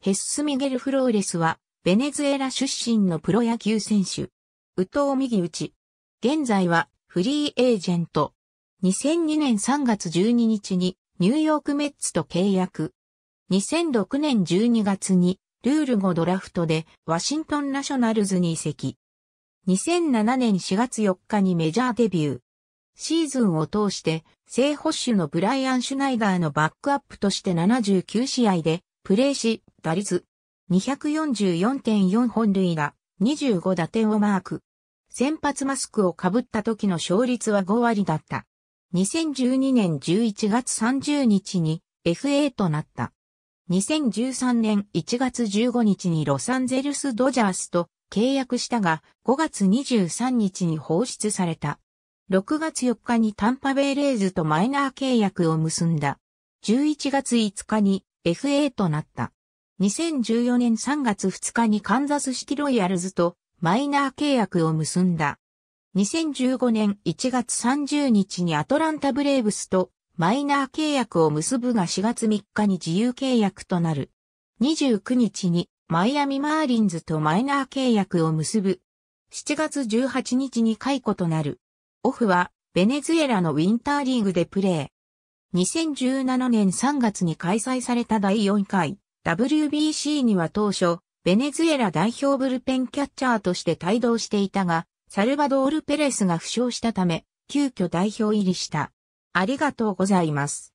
ヘッス・ミゲル・フローレスは、ベネズエラ出身のプロ野球選手。宇藤右打現在は、フリーエージェント。2002年3月12日に、ニューヨークメッツと契約。2006年12月に、ルール後ドラフトで、ワシントンナショナルズに移籍。2007年4月4日にメジャーデビュー。シーズンを通して、正捕手のブライアン・シュナイダーのバックアップとして79試合でプレーし、打率、244.4本塁打、25打点をマーク。先発マスクをかぶった時の勝率は5割だった。2012年11月30日に FA となった。2013年1月15日にロサンゼルスドジャースと契約したが5月23日に放出された。6月4日にタンパベイレーズとマイナー契約を結んだ。11月5日に FA となった。2014年3月2日にカンザスシティロイヤルズとマイナー契約を結んだ。2015年1月30日にアトランタブレーブスとマイナー契約を結ぶが4月3日に自由契約となる。29日にマイアミマーリンズとマイナー契約を結ぶ。7月18日に解雇となる。オフはベネズエラのウィンターリーグでプレー。2017年3月に開催された第4回 WBC には当初、ベネズエラ代表ブルペンキャッチャーとして帯同していたが、サルバドール・ペレスが負傷したため、急遽代表入りした。ありがとうございます。